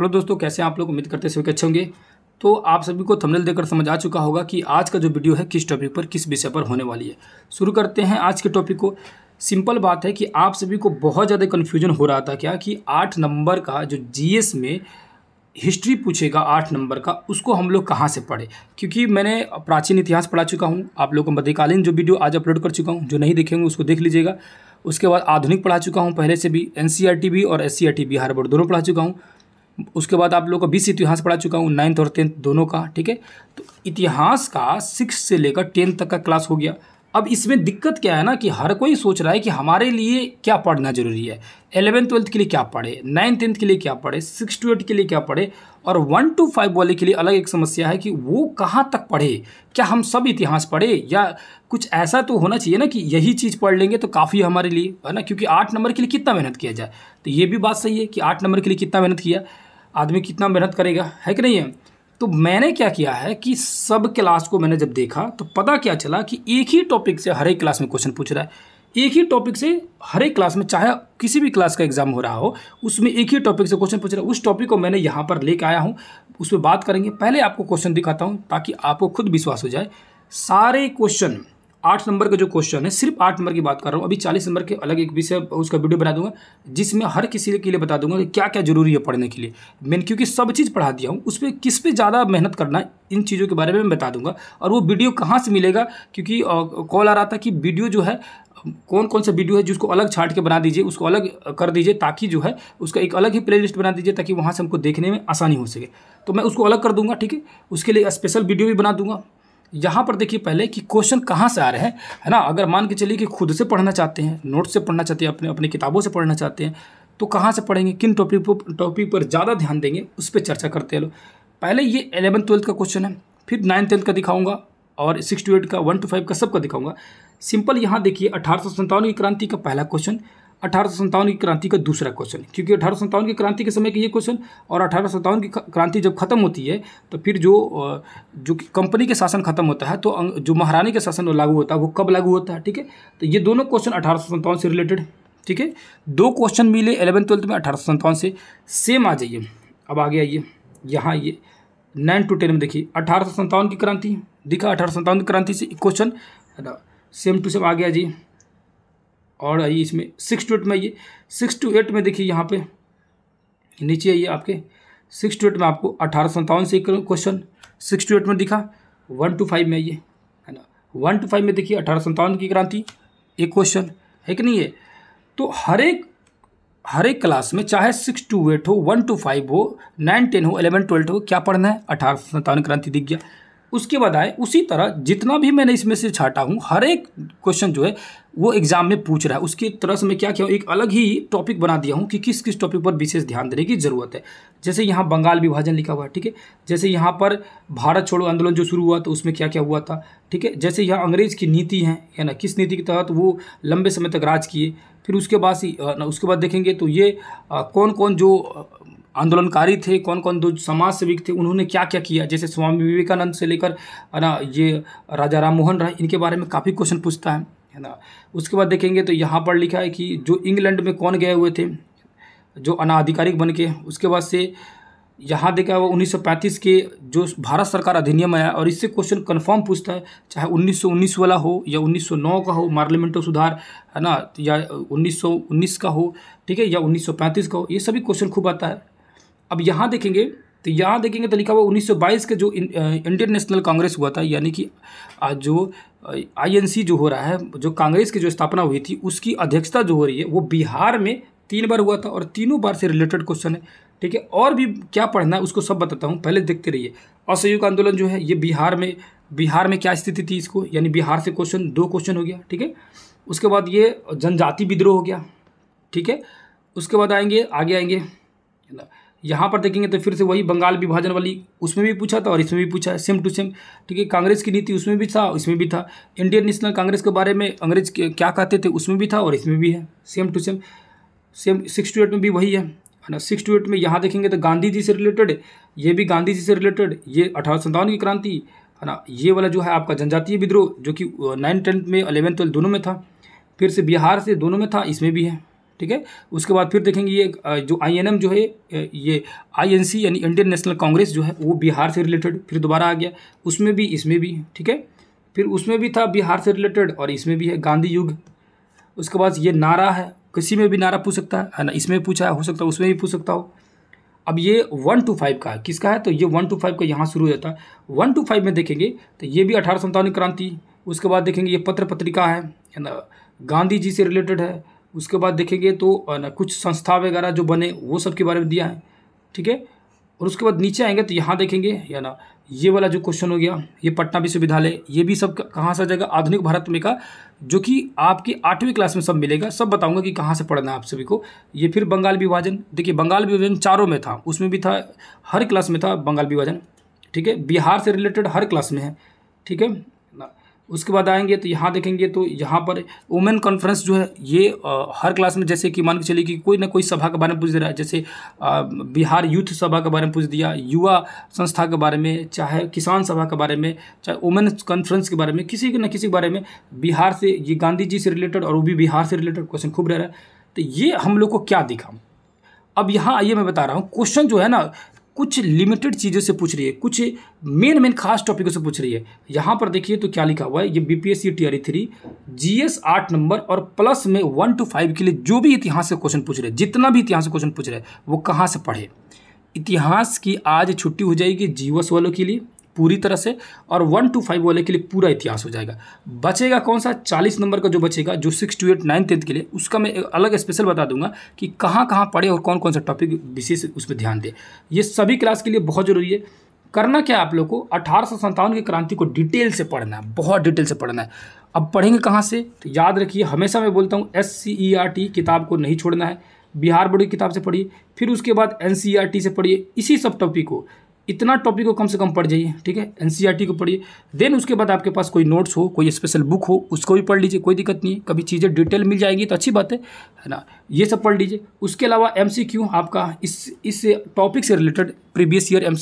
hello दोस्तों कैसे आप लोग उम्मीद करते सभी अच्छे होंगे तो आप सभी को थंबनेल देकर समझ आ चुका होगा कि आज का जो वीडियो है किस टॉपिक पर किस विषय पर होने वाली है शुरू करते हैं आज के टॉपिक को सिंपल बात है कि आप सभी को बहुत ज़्यादा कन्फ्यूजन हो रहा था क्या कि आठ नंबर का जो जी में हिस्ट्री पूछेगा आठ नंबर का उसको हम लोग कहाँ से पढ़े क्योंकि मैंने प्राचीन इतिहास पढ़ा चुका हूँ आप लोगों को मध्यकालीन जो वीडियो आज अपलोड कर चुका हूँ जो नहीं देखेंगे उसको देख लीजिएगा उसके बाद आधुनिक पढ़ा चुका हूँ पहले से भी एन भी e और एस बिहार e बोर्ड दोनों पढ़ा चुका हूँ उसके बाद आप लोगों को बीस इतिहास पढ़ा चुका हूँ नाइन्थ और टेंथ दोनों का ठीक है तो इतिहास का सिक्स से लेकर टेंथ तक का क्लास हो गया अब इसमें दिक्कत क्या है ना कि हर कोई सोच रहा है कि हमारे लिए क्या पढ़ना ज़रूरी है एलेवन ट्वेल्थ के लिए क्या पढ़े नाइन्थ टेंथ के लिए क्या पढ़े सिक्स टू एट के लिए क्या पढ़े और वन टू फाइव वाले के लिए अलग एक समस्या है कि वो कहाँ तक पढ़े क्या हम सब इतिहास पढ़े या कुछ ऐसा तो होना चाहिए ना कि यही चीज़ पढ़ लेंगे तो काफ़ी हमारे लिए है ना क्योंकि आठ नंबर के लिए कितना मेहनत किया जाए तो ये भी बात सही है कि आठ नंबर के लिए कितना मेहनत किया आदमी कितना मेहनत करेगा है कि नहीं है तो मैंने क्या किया है कि सब क्लास को मैंने जब देखा तो पता क्या चला कि एक ही टॉपिक से हर एक क्लास में क्वेश्चन पूछ रहा है एक ही टॉपिक से हर एक क्लास में चाहे किसी भी क्लास का एग्जाम हो रहा हो उसमें एक ही टॉपिक से क्वेश्चन पूछ रहा है उस टॉपिक को मैंने यहाँ पर लेके आया हूँ उस पर बात करेंगे पहले आपको क्वेश्चन दिखाता हूँ ताकि आपको खुद विश्वास हो जाए सारे क्वेश्चन आठ नंबर का जो क्वेश्चन है सिर्फ आठ नंबर की बात कर रहा हूँ अभी चालीस नंबर के अलग एक विषय उसका वीडियो बना दूंगा जिसमें हर किसी के लिए बता दूंगा कि क्या क्या जरूरी है पढ़ने के लिए मैंने क्योंकि सब चीज़ पढ़ा दिया हूँ उस पर किस पे ज़्यादा मेहनत करना है इन चीज़ों के बारे में मैं बता दूंगा और वो वीडियो कहाँ से मिलेगा क्योंकि कॉल आ रहा था कि वीडियो जो है कौन कौन सा वीडियो है जिसको अलग छाट के बना दीजिए उसको अलग कर दीजिए ताकि जो है उसका एक अलग ही प्लेलिस्ट बना दीजिए ताकि वहाँ से हमको देखने में आसानी हो सके तो मैं उसको अलग कर दूंगा ठीक है उसके लिए स्पेशल वीडियो भी बना दूंगा यहाँ पर देखिए पहले कि क्वेश्चन कहाँ से आ रहे हैं है ना अगर मान के चलिए कि खुद से पढ़ना चाहते हैं नोट से पढ़ना चाहते हैं अपने अपनी किताबों से पढ़ना चाहते हैं तो कहाँ से पढ़ेंगे किन टॉपिक पर टॉपिक पर ज़्यादा ध्यान देंगे उस पर चर्चा करते हैं लोग पहले ये एलेवन ट्वेल्थ का क्वेश्चन है फिर नाइन टेंथ का दिखाऊंगा और सिक्स टू एट का वन टू फाइव का सबका दिखाऊंगा सिंपल यहाँ देखिए अठारह की क्रांति का पहला क्वेश्चन अठारह की क्रांति का दूसरा क्वेश्चन क्योंकि अठारह की क्रांति के समय के ये क्वेश्चन और अठारह की क्रांति जब खत्म होती है तो फिर जो जो कंपनी के शासन खत्म होता है तो अं, जो महारानी के शासन लागू होता है वो कब लागू होता है ठीक है तो ये दोनों क्वेश्चन अठारह से रिलेटेड ठीक है दो क्वेश्चन मिले एलेवन ट्वेल्थ में अठारह से सेम आ जाइए अब आगे आइए यहाँ आइए नाइन टू टेन में देखिए अठारह की क्रांति दिखा अठारह की क्रांति से क्वेश्चन सेम टू सेम आगे आ जाइए और आइए इसमें सिक्स टू एट में आइए सिक्स टू एट में देखिए यहाँ पे नीचे आइए आपके सिक्स टू एट में आपको अठारह सत्तावन से एक क्वेश्चन सिक्स टू एट में दिखा वन टू फाइव में आइए है ना वन टू फाइव में देखिए अठारह सत्तावन की क्रांति एक क्वेश्चन है कि नहीं है तो हर एक हर एक क्लास में चाहे सिक्स टू एट हो वन टू फाइव हो नाइन टेन हो एलेवन ट्वेल्थ हो क्या पढ़ना है अठारह सत्तावन क्रांति दिख गया उसके बाद आए उसी तरह जितना भी मैंने इसमें से छाटा हूँ हर एक क्वेश्चन जो है वो एग्जाम में पूछ रहा है उसकी तरह से मैं क्या किया एक अलग ही टॉपिक बना दिया हूँ कि किस किस टॉपिक पर विशेष ध्यान देने की ज़रूरत है जैसे यहाँ बंगाल विभाजन लिखा हुआ है ठीक है जैसे यहाँ पर भारत छोड़ो आंदोलन जो शुरू हुआ तो उसमें क्या क्या हुआ था ठीक है जैसे यहाँ अंग्रेज की नीति है या ना किस नीति के तहत वो लंबे समय तक राज किए फिर उसके बाद उसके बाद देखेंगे तो ये कौन कौन जो आंदोलनकारी थे कौन कौन दो समाज सेविक थे उन्होंने क्या क्या किया जैसे स्वामी विवेकानंद से लेकर है ना ये राजा राम मोहन राय इनके बारे में काफ़ी क्वेश्चन पूछता है है ना उसके बाद देखेंगे तो यहाँ पर लिखा है कि जो इंग्लैंड में कौन गए हुए थे जो अनाधिकारिक बन के उसके बाद से यहाँ देखा वो उन्नीस के जो भारत सरकार अधिनियम आया और इससे क्वेश्चन कन्फर्म पूछता है चाहे 1919 वाला हो या 1909 का हो मार्लियामेंटो सुधार है ना या 1919 का हो ठीक है या 1935 का हो ये सभी क्वेश्चन खूब आता है अब यहाँ देखेंगे तो यहाँ देखेंगे तो लिखा हुआ 1922 के जो इंडियन नेशनल कांग्रेस हुआ था यानी कि जो आईएनसी जो हो रहा है जो कांग्रेस की जो स्थापना हुई थी उसकी अध्यक्षता जो हो रही है वो बिहार में तीन बार हुआ था और तीनों बार से रिलेटेड क्वेश्चन है ठीक है और भी क्या पढ़ना है उसको सब बताता हूँ पहले देखते रहिए असहयोग आंदोलन जो है ये बिहार में बिहार में क्या स्थिति थी इसको यानी बिहार से क्वेश्चन दो क्वेश्चन हो गया ठीक है उसके बाद ये जनजाति विद्रोह हो गया ठीक है उसके बाद आएंगे आगे आएंगे यहाँ पर देखेंगे तो फिर से वही बंगाल विभाजन वाली उसमें भी पूछा था और इसमें भी पूछा है सेम टू सेम ठीक है कांग्रेस की नीति उसमें भी था इसमें भी था इंडियन नेशनल कांग्रेस के बारे में अंग्रेज क्या कहते थे उसमें भी था और इसमें भी है same to same same six to eight में भी वही है है ना सिक्स टू एट में यहाँ देखेंगे तो गांधी जी से रिलेटेड ये भी गांधी जी से रिलेटेड ये अठारह की क्रांति है ना ये वाला जो है आपका जनजातीय विद्रोह जो कि नाइन टेंथ में अलेवेंथ ट्वेल्थ दोनों में था फिर से बिहार से दोनों में था इसमें भी है ठीक है उसके बाद फिर देखेंगे ये जो आईएनएम जो है ये आईएनसी यानी इंडियन नेशनल कांग्रेस जो है वो बिहार से रिलेटेड फिर दोबारा आ गया उसमें भी इसमें भी ठीक है फिर उसमें भी था बिहार से रिलेटेड और इसमें भी है गांधी युग उसके बाद ये नारा है किसी में भी नारा पूछ सकता है ना इसमें पूछा हो सकता है उसमें भी पूछ सकता हो अब ये वन टू फाइव का है किसका है तो ये वन टू फाइव का यहाँ शुरू हो जाता है वन टू फाइव में देखेंगे तो ये भी अठारह क्रांति उसके बाद देखेंगे ये पत्र पत्रिका है ना गांधी जी से रिलेटेड है उसके बाद देखेंगे तो ना कुछ संस्था वगैरह जो बने वो सब के बारे में दिया है ठीक है और उसके बाद नीचे आएंगे तो यहाँ देखेंगे या ना ये वाला जो क्वेश्चन हो गया ये पटना विश्वविद्यालय ये भी सब कहाँ से आ जाएगा आधुनिक भारत में का जो कि आपकी आठवीं क्लास में सब मिलेगा सब बताऊंगा कि कहाँ से पढ़ना है आप सभी को ये फिर बंगाल विभाजन देखिए बंगाल विभाजन चारों में था उसमें भी था हर क्लास में था बंगाल विभाजन ठीक है बिहार से रिलेटेड हर क्लास में है ठीक है उसके बाद आएंगे तो यहाँ देखेंगे तो यहाँ पर वुमेन कॉन्फ्रेंस जो है ये आ, हर क्लास में जैसे कि मान के चलिए कि कोई ना कोई सभा के बारे में पूछ दे रहा है जैसे आ, बिहार यूथ सभा के बारे में पूछ दिया युवा संस्था के बारे में चाहे किसान सभा के बारे में चाहे वुमेन कॉन्फ्रेंस के बारे में किसी के ना किसी के बारे में बिहार से ये गांधी जी से रिलेटेड और वो भी बिहार से रिलेटेड क्वेश्चन खूब रह रहा है तो ये हम लोग को क्या दिखा अब यहाँ आइए मैं बता रहा हूँ क्वेश्चन जो है ना कुछ लिमिटेड चीज़ों से पूछ रही है कुछ मेन मेन खास टॉपिकों से पूछ रही है यहाँ पर देखिए तो क्या लिखा हुआ है ये B P S C T R three G S आठ नंबर और प्लस में वन टू फाइव के लिए जो भी इतिहास से क्वेश्चन पूछ रहे हैं जितना भी इतिहास से क्वेश्चन पूछ रहे हैं वो कहाँ से पढ़े इतिहास की आज छुट्टी हो जाएगी जीवस वालों के लिए पूरी तरह से और वन टू फाइव वाले के लिए पूरा इतिहास हो जाएगा बचेगा कौन सा चालीस नंबर का जो बचेगा जो six to eight nine tenth के लिए उसका मैं अलग स्पेशल बता दूंगा कि कहाँ कहाँ पढ़े और कौन कौन सा टॉपिक विशेष उस पर ध्यान दें ये सभी क्लास के लिए बहुत ज़रूरी है करना क्या है आप लोग को अठारह की क्रांति को डिटेल से पढ़ना है बहुत डिटेल से पढ़ना है अब पढ़ेंगे कहाँ से तो याद रखिए हमेशा मैं बोलता हूँ S C E R T किताब को नहीं छोड़ना है बिहार बोर्ड की किताब से पढ़िए फिर उसके बाद एन सी आर टी से पढ़िए इसी सब टॉपिक को इतना टॉपिक को कम से कम पढ़ जाइए ठीक है एन e को पढ़िए देन उसके बाद आपके पास कोई नोट्स हो कोई स्पेशल बुक हो उसको भी पढ़ लीजिए कोई दिक्कत नहीं है कभी चीज़ें डिटेल मिल जाएगी तो अच्छी बात है है ना ये सब पढ़ लीजिए उसके अलावा एम आपका इस इस टॉपिक से रिलेटेड प्रीवियस ईयर एम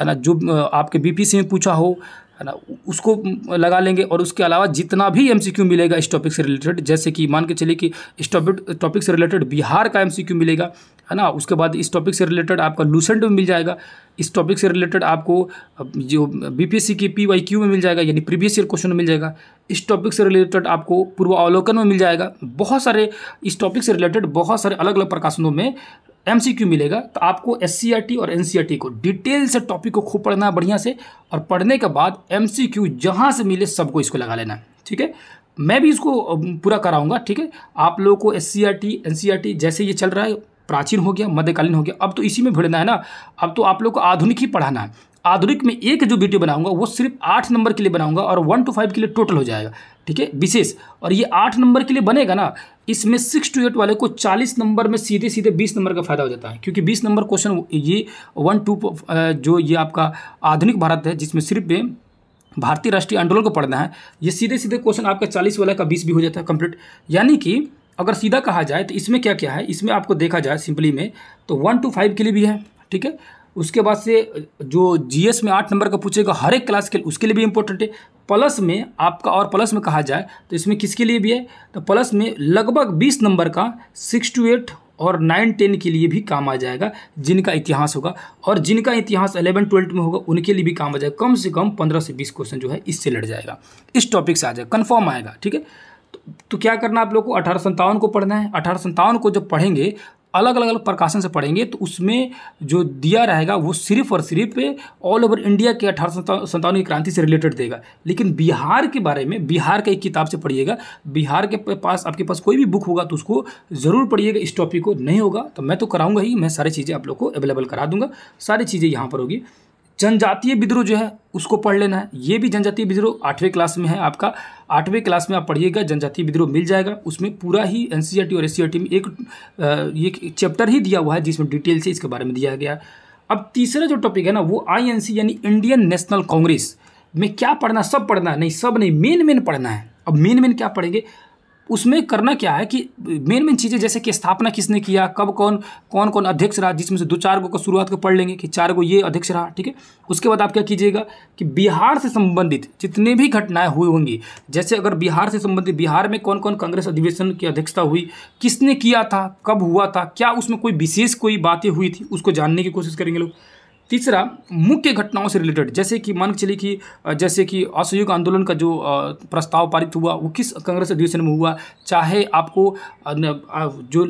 है ना जो आपके बी में पूछा हो है ना उसको लगा लेंगे और उसके अलावा जितना भी एमसीक्यू मिलेगा इस टॉपिक से रिलेटेड जैसे कि मान के चलिए कि इस टॉपिक टॉपिक से रिलेटेड बिहार का एमसीक्यू मिलेगा है ना उसके बाद इस टॉपिक से रिलेटेड आपका लूसेंट में मिल जाएगा इस टॉपिक से रिलेटेड आपको जो बीपीएससी की पी वाई क्यू में मिल जाएगा यानी प्रीवियस ईयर क्वेश्चन में मिल जाएगा इस टॉपिक से रिलेटेड आपको पूर्वावलोकन में मिल जाएगा बहुत सारे इस टॉपिक से रिलेटेड बहुत सारे अलग अलग प्रकाशनों में क्यू मिलेगा तो आपको टी और टी को डिटेल से टॉपिक को खूब पढ़ना है बढ़िया से और पढ़ने के बाद क्यू जहाँ से मिले सबको इसको लगा लेना है ठीक है मैं भी इसको पूरा कराऊंगा ठीक है आप लोगों को एस सी आर जैसे ये चल रहा है प्राचीन हो गया मध्यकालीन हो गया अब तो इसी में भिड़ना है ना अब तो आप लोग को आधुनिक ही पढ़ाना है आधुनिक में एक जो वीडियो बनाऊंगा वो सिर्फ आठ नंबर के लिए बनाऊंगा और वन टू फाइव के लिए टोटल हो जाएगा ठीक है विशेष और ये आठ नंबर के लिए बनेगा ना इसमें सिक्स टू एट वाले को चालीस नंबर में सीधे सीधे बीस नंबर का फायदा हो जाता है क्योंकि बीस नंबर क्वेश्चन ये वन टू जो ये आपका आधुनिक भारत है जिसमें सिर्फ भारतीय राष्ट्रीय आंदोलन को पढ़ना है ये सीधे सीधे क्वेश्चन आपका चालीस वाला का बीस भी हो जाता है कंप्लीट यानी कि अगर सीधा कहा जाए तो इसमें क्या क्या है इसमें आपको देखा जाए सिंपली में तो वन टू फाइव के लिए भी है ठीक है उसके बाद से जो जीएस में आठ नंबर का पूछेगा हर एक क्लास के उसके लिए भी इंपॉर्टेंट है प्लस में आपका और प्लस में कहा जाए तो इसमें किसके लिए भी है तो प्लस में लगभग बीस नंबर का सिक्स टू एट और नाइन टेन के लिए भी काम आ जाएगा जिनका इतिहास होगा और जिनका इतिहास अलेवन ट्वेल्थ में होगा उनके लिए भी काम आ जाएगा कम से कम पंद्रह से बीस क्वेश्चन जो है इससे लड़ जाएगा इस टॉपिक से आ जाएगा कन्फर्म आएगा ठीक है तो, तो क्या करना आप लोग को अठारह को पढ़ना है अठारह को जब पढ़ेंगे अलग अलग अलग प्रकाशन से पढ़ेंगे तो उसमें जो दिया रहेगा वो सिर्फ और सिर्फ ऑल ओवर इंडिया के अठारह सौ की क्रांति से रिलेटेड देगा लेकिन बिहार के बारे में बिहार का एक किताब से पढ़िएगा बिहार के पास आपके पास कोई भी बुक होगा तो उसको ज़रूर पढ़िएगा इस टॉपिक को नहीं होगा तो मैं तो कराऊंगा ही मैं सारी चीज़ें आप लोग को अवेलेबल करा दूंगा सारी चीज़ें यहाँ पर होगी जनजातीय विद्रोह जो है उसको पढ़ लेना है ये भी जनजातीय विद्रोह आठवें क्लास में है आपका आठवें क्लास में आप पढ़िएगा जनजातीय विद्रोह मिल जाएगा उसमें पूरा ही एन e और एस e में एक ये चैप्टर ही दिया हुआ है जिसमें डिटेल से इसके बारे में दिया गया अब तीसरा जो टॉपिक है ना वो आई e यानी इंडियन नेशनल कांग्रेस में क्या पढ़ना सब पढ़ना है नहीं सब नहीं मेन मेन पढ़ना है अब मेन मेन क्या पढ़ेंगे उसमें करना क्या है कि मेन मेन चीज़ें जैसे कि स्थापना किसने किया कब कौन कौन कौन अध्यक्ष रहा जिसमें से दो चार गो को शुरुआत को पढ़ लेंगे कि चार गो ये अध्यक्ष रहा ठीक है उसके बाद आप क्या कीजिएगा कि बिहार से संबंधित जितने भी घटनाएं हुई होंगी जैसे अगर बिहार से संबंधित बिहार में कौन कौन कांग्रेस अधिवेशन की अध्यक्षता हुई किसने किया था कब हुआ था क्या उसमें कोई विशेष कोई बातें हुई थी उसको जानने की कोशिश करेंगे लोग तीसरा मुख्य घटनाओं से रिलेटेड जैसे कि मान के चलिए कि जैसे कि असहयोग आंदोलन का जो प्रस्ताव पारित हुआ वो किस कांग्रेस अधिवेशन में हुआ चाहे आपको जो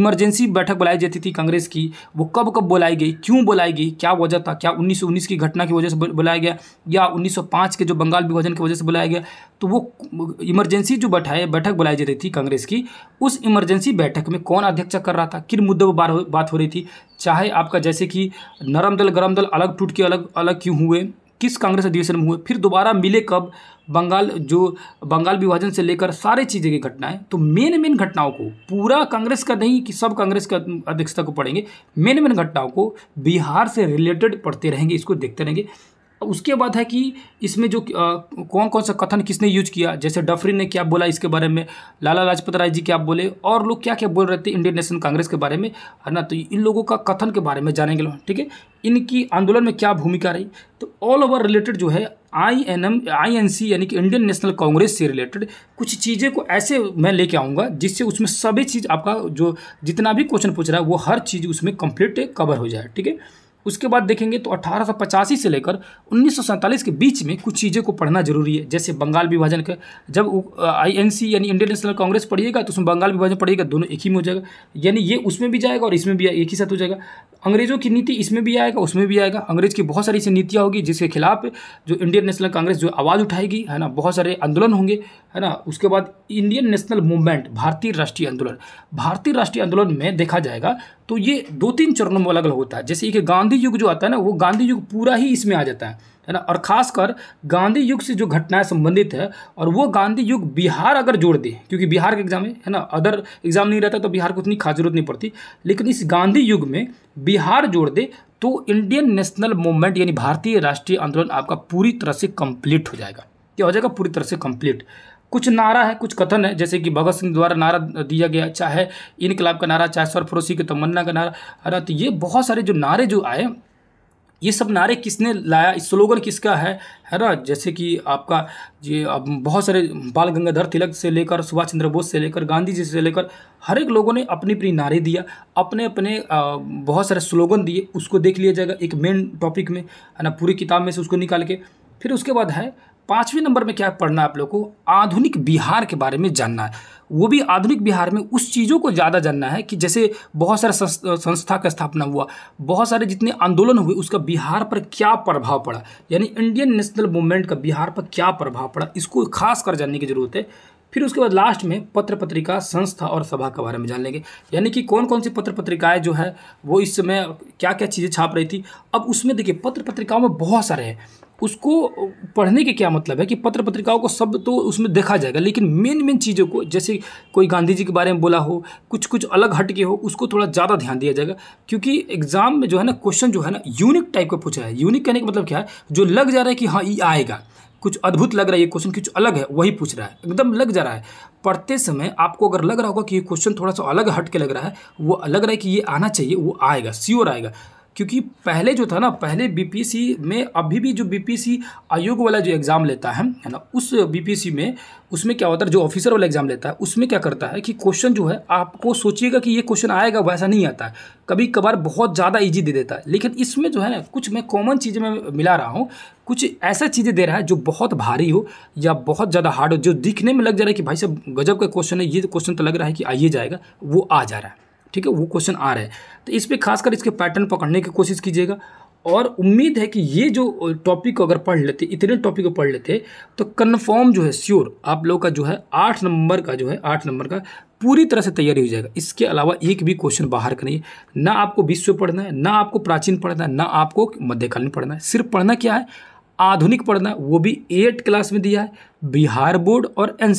इमरजेंसी बैठक बुलाई जाती थी कांग्रेस की वो कब कब बुलाई गई क्यों बुलाई गई क्या वजह था क्या 1919 की घटना की वजह से बुलाया गया या 1905 के जो बंगाल विभाजन की वजह से बुलाया गया तो वो इमरजेंसी जो बैठा बैठक बुलाई जाती थी कांग्रेस की उस इमरजेंसी बैठक में कौन अध्यक्ष कर रहा था किन मुद्दों पर बात हो रही थी चाहे आपका जैसे कि नरम दल संग्राम दल अलग टूट के अलग अलग क्यों हुए किस कांग्रेस अधिवेशन में हुए फिर दोबारा मिले कब बंगाल जो बंगाल विभाजन से लेकर सारे चीज़ें की घटनाएं तो मेन मेन घटनाओं को पूरा कांग्रेस का नहीं कि सब कांग्रेस के अध्यक्षता को पढ़ेंगे मेन मेन घटनाओं को बिहार से रिलेटेड पढ़ते रहेंगे इसको देखते रहेंगे उसके बाद है कि इसमें जो आ, कौन कौन सा कथन किसने यूज किया जैसे डफरी ने क्या बोला इसके बारे में लाला लाजपत राय जी क्या बोले और लोग क्या क्या बोल रहे थे इंडियन नेशनल कांग्रेस के बारे में है ना तो इन लोगों का कथन के बारे में जानेंगे लोग ठीक है इनकी आंदोलन में क्या भूमिका रही तो ऑल ओवर रिलेटेड जो है I N M I N C यानी कि इंडियन नेशनल कांग्रेस से रिलेटेड कुछ चीज़ें को ऐसे मैं लेके आऊँगा जिससे उसमें सभी चीज़ आपका जो जितना भी क्वेश्चन पूछ रहा है वो हर चीज़ उसमें कंप्लीट कवर हो जाए ठीक है उसके बाद देखेंगे तो अठारह से लेकर उन्नीस के बीच में कुछ चीज़ें को पढ़ना जरूरी है जैसे बंगाल विभाजन का जब आई यानी इंडियन नेशनल कांग्रेस पढ़िएगा तो उसमें बंगाल विभाजन पढ़िएगा दोनों एक ही में हो जाएगा यानी ये उसमें भी जाएगा और इसमें भी एक ही साथ हो जाएगा अंग्रेजों की नीति इसमें भी आएगा उसमें भी आएगा अंग्रेज की बहुत सारी ऐसी नीतियाँ होगी जिसके खिलाफ जो इंडियन नेशनल कांग्रेस जो आवाज़ उठाएगी है ना बहुत सारे आंदोलन होंगे है ना उसके बाद इंडियन नेशनल मूवमेंट भारतीय राष्ट्रीय आंदोलन भारतीय राष्ट्रीय आंदोलन में देखा जाएगा तो ये दो तीन चरणों में अलग अलग होता है जैसे एक गांधी युग जो आता है ना वो गांधी युग पूरा ही इसमें आ जाता है है ना और ख़ासकर गांधी युग से जो घटनाएं संबंधित है और वो गांधी युग बिहार अगर जोड़ दे क्योंकि बिहार के एग्ज़ाम है है ना अदर एग्ज़ाम नहीं रहता तो बिहार को उतनी खास जरूरत नहीं पड़ती लेकिन इस गांधी युग में बिहार जोड़ दे तो इंडियन नेशनल मूवमेंट यानी भारतीय राष्ट्रीय आंदोलन आपका पूरी तरह से कंप्लीट हो जाएगा क्या हो जाएगा पूरी तरह से कंप्लीट कुछ नारा है कुछ कथन है जैसे कि भगत सिंह द्वारा नारा दिया गया चाहे इनकलाब का नारा चाहे सरफरोशी के तमन्ना का नारा तो ये बहुत सारे जो नारे जो आए ये सब नारे किसने लाया स्लोगन किसका है है ना जैसे कि आपका ये अब बहुत सारे बाल गंगाधर तिलक से लेकर सुभाष चंद्र बोस से लेकर गांधी जी से लेकर हर एक लोगों ने अपनी अपनी नारे दिया अपने अपने बहुत सारे स्लोगन दिए उसको देख लिया जाएगा एक मेन टॉपिक में है ना पूरी किताब में से उसको निकाल के फिर उसके बाद है पाँचवें नंबर में क्या पढ़ना है आप लोग को आधुनिक बिहार के बारे में जानना है वो भी आधुनिक बिहार में उस चीज़ों को ज़्यादा जानना है कि जैसे बहुत सारे संस्था का स्थापना हुआ बहुत सारे जितने आंदोलन हुए उसका बिहार पर क्या प्रभाव पड़ा यानी इंडियन नेशनल मूवमेंट का बिहार पर क्या प्रभाव पड़ा इसको खास कर जानने की ज़रूरत है फिर उसके बाद लास्ट में पत्र पत्रिका संस्था और सभा के बारे में जान लेंगे यानी कि कौन कौन सी पत्र पत्रिकाएँ जो है वो इस समय क्या क्या चीज़ें छाप रही थी अब उसमें देखिए पत्र पत्रिकाओं में बहुत सारे हैं उसको पढ़ने के क्या मतलब है कि पत्र पत्रिकाओं को सब तो उसमें देखा जाएगा लेकिन मेन मेन चीज़ों को जैसे कोई गांधी जी के बारे में बोला हो कुछ कुछ अलग हट के हो उसको थोड़ा ज़्यादा ध्यान दिया जाएगा क्योंकि एग्ज़ाम में जो है ना क्वेश्चन जो है ना यूनिक टाइप का पूछा है यूनिक कहने का मतलब क्या है जो लग जा रहा है कि हाँ ये आएगा कुछ अद्भुत लग रहा है ये क्वेश्चन कुछ अलग है वही पूछ रहा है एकदम लग जा रहा है पढ़ते समय आपको अगर लग रहा होगा कि ये क्वेश्चन थोड़ा सा अलग हट के लग रहा है वो लग रहा है कि ये आना चाहिए वो आएगा श्योर आएगा क्योंकि पहले जो था ना पहले बीपीसी में अभी भी जो बीपीसी आयोग वाला जो एग्ज़ाम लेता है है ना उस बीपीसी में उसमें क्या होता है जो ऑफिसर वाला एग्ज़ाम लेता है उसमें क्या करता है कि क्वेश्चन जो है आपको सोचिएगा कि ये क्वेश्चन आएगा वैसा नहीं आता है कभी कभार बहुत ज़्यादा ईजी दे देता है लेकिन इसमें जो है ना कुछ मैं कॉमन चीज़ें मैं मिला रहा हूँ कुछ ऐसा चीज़ें दे रहा है जो बहुत भारी हो या बहुत ज़्यादा हार्ड हो जो दिखने में लग जा रहा है कि भाई साहब गजब का क्वेश्चन है ये क्वेश्चन तो, तो लग रहा है कि आइए जाएगा वो आ जा रहा है ठीक है वो क्वेश्चन आ रहा है तो इस पर खासकर इसके पैटर्न पकड़ने की कोशिश कीजिएगा और उम्मीद है कि ये जो टॉपिक अगर पढ़ लेते इतने टॉपिक को पढ़ लेते तो कन्फर्म जो है श्योर आप लोग का जो है आठ नंबर का जो है आठ नंबर का पूरी तरह से तैयारी हो जाएगा इसके अलावा एक भी क्वेश्चन बाहर का नहीं है ना आपको विश्व पढ़ना है ना आपको प्राचीन पढ़ना है ना आपको मध्यकालीन पढ़ना है सिर्फ पढ़ना क्या है आधुनिक पढ़ना वो भी एट क्लास में दिया है बिहार बोर्ड और एन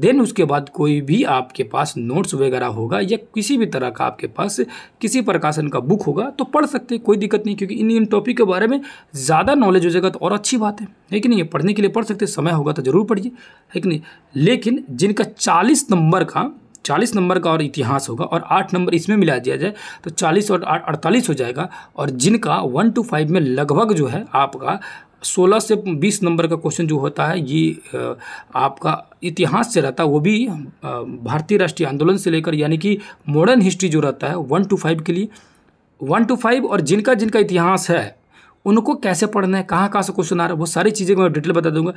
देन e उसके बाद कोई भी आपके पास नोट्स वगैरह होगा या किसी भी तरह का आपके पास किसी प्रकाशन का बुक होगा तो पढ़ सकते हैं कोई दिक्कत नहीं क्योंकि इन इन टॉपिक के बारे में ज़्यादा नॉलेज हो जाएगा तो और अच्छी बात है है कि नहीं पढ़ने के लिए पढ़ सकते समय होगा तो ज़रूर पढ़िए है कि नहीं लेकिन जिनका चालीस नंबर का चालीस नंबर का और इतिहास होगा और आठ नंबर इसमें मिला दिया जाए तो चालीस और आठ अड़तालीस हो जाएगा और जिनका वन टू फाइव में लगभग जो है आपका सोलह से बीस नंबर का क्वेश्चन जो होता है ये आपका इतिहास से रहता है वो भी भारतीय राष्ट्रीय आंदोलन से लेकर यानी कि मॉडर्न हिस्ट्री जो रहता है वन टू फाइव के लिए वन टू फाइव और जिनका जिनका इतिहास है उनको कैसे पढ़ना है कहाँ कहाँ से क्वेश्चन आ रहा है वो सारी चीज़ें मैं डिटेल बता दूंगा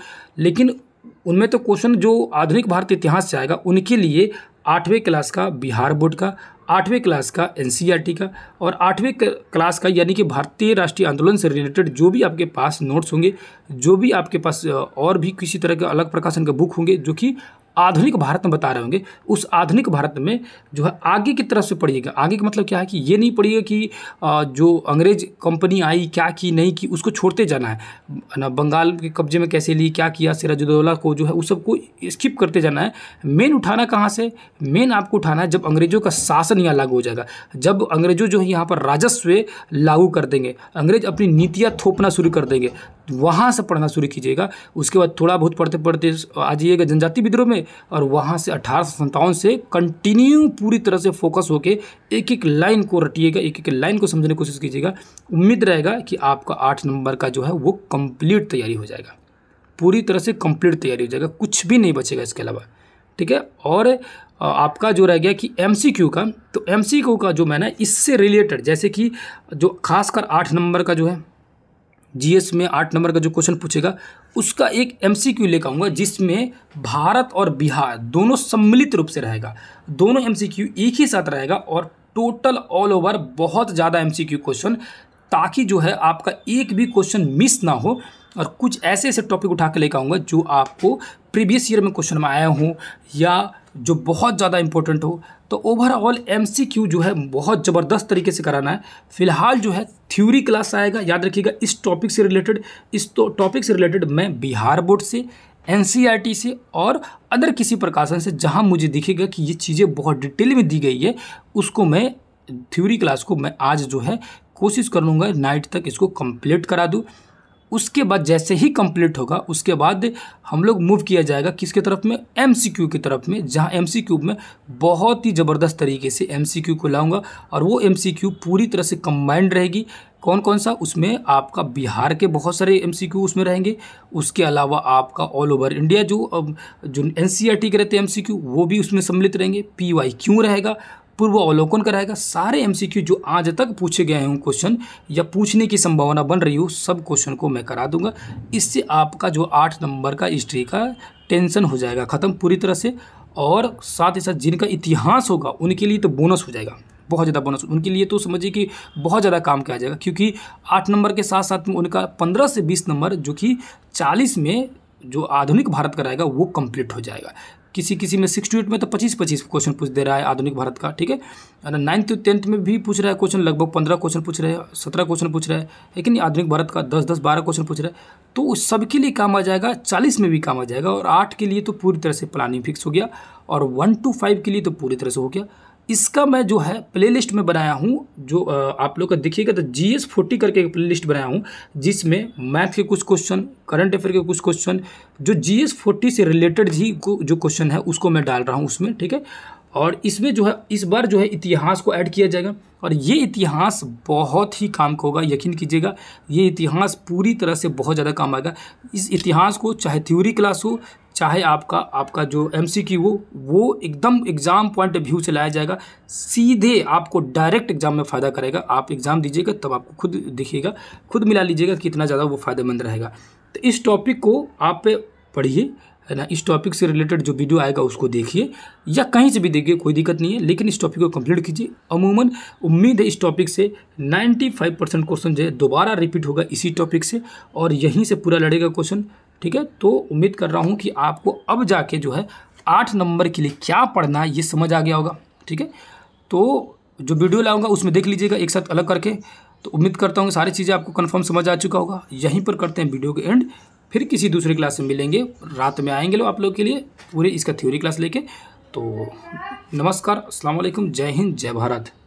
लेकिन उनमें तो क्वेश्चन जो आधुनिक भारत इतिहास से आएगा उनके लिए आठवें क्लास का बिहार बोर्ड का आठवें क्लास का एन e का और आठवें क्लास का यानी कि भारतीय राष्ट्रीय आंदोलन से रिलेटेड जो भी आपके पास नोट्स होंगे जो भी आपके पास और भी किसी तरह के अलग प्रकाशन के बुक होंगे जो कि आधुनिक भारत में बता रहे होंगे उस आधुनिक भारत में जो है आगे की तरफ से पढ़िएगा आगे का मतलब क्या है कि ये नहीं पढ़िएगा कि जो अंग्रेज कंपनी आई क्या की नहीं की उसको छोड़ते जाना है ना बंगाल के कब्जे में कैसे ली क्या किया सिराजुद्दौला को जो है उस सबको स्किप करते जाना है मेन उठाना कहाँ से मेन आपको उठाना है जब अंग्रेजों का शासन यहाँ लागू हो जाएगा जब अंग्रेजों जो है यहाँ पर राजस्व लागू कर देंगे अंग्रेज अपनी नीतियाँ थोपना शुरू कर देंगे वहाँ से पढ़ना शुरू कीजिएगा उसके बाद थोड़ा बहुत पढ़ते पढ़ते आ जाइएगा जनजाति विद्रोह में और वहाँ से अठारह से कंटिन्यू पूरी तरह से फोकस होकर एक एक लाइन को रटिएगा एक एक लाइन को समझने की कोशिश कीजिएगा उम्मीद रहेगा कि आपका आठ नंबर का जो है वो कंप्लीट तैयारी हो जाएगा पूरी तरह से कंप्लीट तैयारी हो जाएगा कुछ भी नहीं बचेगा इसके अलावा ठीक है और आपका जो रह गया कि एम का तो एम का जो मैंने इससे रिलेटेड जैसे कि जो खासकर आठ नंबर का जो है जीएस में आठ नंबर का जो क्वेश्चन पूछेगा उसका एक एमसीक्यू लेकर आऊँगा जिसमें भारत और बिहार दोनों सम्मिलित रूप से रहेगा दोनों एमसीक्यू एक ही साथ रहेगा और टोटल ऑल ओवर बहुत ज़्यादा एमसीक्यू क्वेश्चन ताकि जो है आपका एक भी क्वेश्चन मिस ना हो और कुछ ऐसे ऐसे टॉपिक उठा के लेकर आऊँगा जो आपको प्रीवियस ईयर में क्वेश्चन में आया हूँ या जो बहुत ज़्यादा इंपॉर्टेंट हो तो ओवरऑल एम जो है बहुत ज़बरदस्त तरीके से कराना है फिलहाल जो है थ्योरी क्लास आएगा याद रखिएगा इस टॉपिक से रिलेटेड इस तो टॉपिक से रिलेटेड मैं बिहार बोर्ड से एन e से और अदर किसी प्रकाशन से जहाँ मुझे दिखेगा कि ये चीज़ें बहुत डिटेल में दी गई है उसको मैं थ्योरी क्लास को मैं आज जो है कोशिश करूँगा नाइट तक इसको कंप्लीट करा दूँ उसके बाद जैसे ही कंप्लीट होगा उसके बाद हम लोग मूव किया जाएगा किसके तरफ में एम सी क्यू की तरफ में जहाँ एम सी क्यू में बहुत ही ज़बरदस्त तरीके से एम सी क्यू को लाऊँगा और वो एम सी क्यू पूरी तरह से कम्बाइंड रहेगी कौन कौन सा उसमें आपका बिहार के बहुत सारे एम सी क्यू उसमें रहेंगे उसके अलावा आपका ऑल ओवर इंडिया जो जो एन सी आर टी के रहते हैं एम सी क्यू वो भी उसमें सम्मिलित रहेंगे पी वाई क्यू रहेगा पूर्व अवलोकन कराएगा सारे एमसीक्यू जो आज तक पूछे गए हों क्वेश्चन या पूछने की संभावना बन रही हो सब क्वेश्चन को मैं करा दूंगा इससे आपका जो आठ नंबर का हिस्ट्री का टेंशन हो जाएगा ख़त्म पूरी तरह से और साथ ही साथ जिनका इतिहास होगा उनके लिए तो बोनस हो जाएगा बहुत ज़्यादा बोनस उनके लिए तो समझिए कि बहुत ज़्यादा काम किया जाएगा क्योंकि आठ नंबर के साथ साथ में उनका पंद्रह से बीस नंबर जो कि चालीस में जो आधुनिक भारत कराएगा वो कंप्लीट हो जाएगा किसी किसी में सिक्सटी एट में तो पच्चीस पच्चीस क्वेश्चन पूछ दे रहा है आधुनिक भारत का ठीक है नाइन्थ टेंथ में भी पूछ रहा है क्वेश्चन लगभग पंद्रह क्वेश्चन पूछ रहे हैं सत्रह क्वेश्चन पूछ रहे हैं लेकिन आधुनिक भारत का दस दस बारह क्वेश्चन पूछ रहा है तो उस सबके लिए काम आ जाएगा चालीस में भी काम आ जाएगा और आठ के लिए तो पूरी तरह से प्लानिंग फिक्स हो गया और वन टू फाइव के लिए तो पूरी तरह से हो गया इसका मैं जो है प्लेलिस्ट में बनाया हूँ जो आप लोग का देखिएगा तो जी एस फोर्टी करके एक प्लेलिस्ट बनाया हूँ जिसमें मैथ के कुछ क्वेश्चन करंट अफेयर के कुछ क्वेश्चन जो जी एस फोर्टी से रिलेटेड ही जो क्वेश्चन है उसको मैं डाल रहा हूँ उसमें ठीक है और इसमें जो है इस बार जो है इतिहास को ऐड किया जाएगा और ये इतिहास बहुत ही काम का होगा यकीन कीजिएगा ये इतिहास पूरी तरह से बहुत ज़्यादा काम आएगा इस इतिहास को चाहे थ्योरी क्लास हो चाहे आपका आपका जो एम सी क्यू हो वो एकदम एग्ज़ाम पॉइंट ऑफ व्यू से लाया जाएगा सीधे आपको डायरेक्ट एग्ज़ाम में फ़ायदा करेगा आप एग्ज़ाम दीजिएगा तब आपको खुद दिखेगा खुद मिला लीजिएगा कितना ज़्यादा वो फ़ायदेमंद रहेगा तो इस टॉपिक को आप पढ़िए है ना इस टॉपिक से रिलेटेड जो वीडियो आएगा उसको देखिए या कहीं से भी देखिए कोई दिक्कत नहीं है लेकिन इस टॉपिक को कंप्लीट कीजिए अमूमन उम्मीद है इस टॉपिक से 95 परसेंट क्वेश्चन जो है दोबारा रिपीट होगा इसी टॉपिक से और यहीं से पूरा लड़ेगा क्वेश्चन ठीक है तो उम्मीद कर रहा हूँ कि आपको अब जाके जो है आठ नंबर के लिए क्या पढ़ना है ये समझ आ गया होगा ठीक है तो जो वीडियो लाऊंगा उसमें देख लीजिएगा एक साथ अलग करके तो उम्मीद करता हूँ सारी चीज़ें आपको कन्फर्म समझ आ चुका होगा यहीं पर करते हैं वीडियो के एंड फिर किसी दूसरे क्लास में मिलेंगे रात में आएंगे लोग आप लोग के लिए पूरे इसका थ्योरी क्लास लेके तो नमस्कार असलम जय हिंद जय भारत